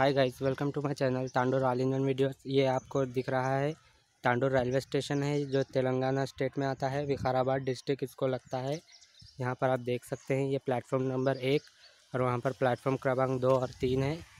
hi guys welcome to my channel तांडोर all Indian video ये आपको दिख रहा है तांडोर रेलवे स्टेशन है जो तेलंगाना स्टेट में आता है विकाराबाद डिस्ट्रिक्ट इसको लगता है यहाँ पर आप देख सकते हैं ये प्लेटफॉर्म नंबर एक और वहाँ पर प्लेटफॉर्म क्रमांक दो और तीन है